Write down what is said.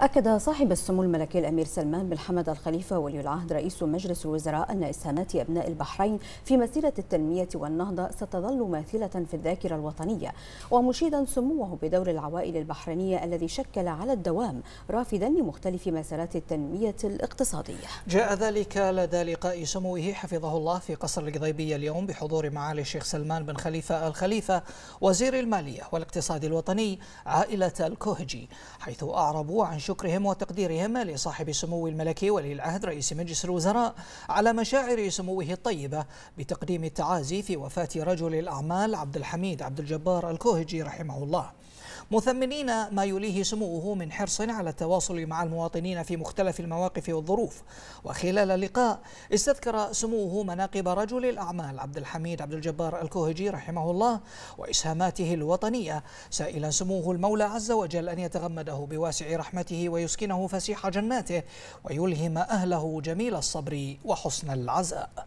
أكد صاحب السمو الملكي الأمير سلمان بن حمد الخليفة ولي العهد رئيس مجلس الوزراء أن إسهامات أبناء البحرين في مسيرة التنمية والنهضة ستظل ماثلة في الذاكرة الوطنية ومشيدا سموه بدور العوائل البحرينية الذي شكل على الدوام رافدا لمختلف مسارات التنمية الاقتصادية جاء ذلك لدى لقاء سموه حفظه الله في قصر القضيبية اليوم بحضور معالي الشيخ سلمان بن خليفة الخليفة وزير المالية والاقتصاد الوطني عائلة الكهجي حيث أعربوا عن شكرهم وتقديرهم لصاحب سمو الملكي ولي العهد رئيس مجلس الوزراء على مشاعر سموه الطيبة بتقديم التعازي في وفاة رجل الأعمال عبد الحميد عبد الجبار الكوهجي رحمه الله مثمنين ما يليه سموه من حرص على التواصل مع المواطنين في مختلف المواقف والظروف وخلال اللقاء استذكر سموه مناقب رجل الأعمال عبد الحميد عبد الجبار الكوهجي رحمه الله وإسهاماته الوطنية سائلا سموه المولى عز وجل أن يتغمده بواسع رحمته ويسكنه فسيح جناته ويلهم أهله جميل الصبر وحسن العزاء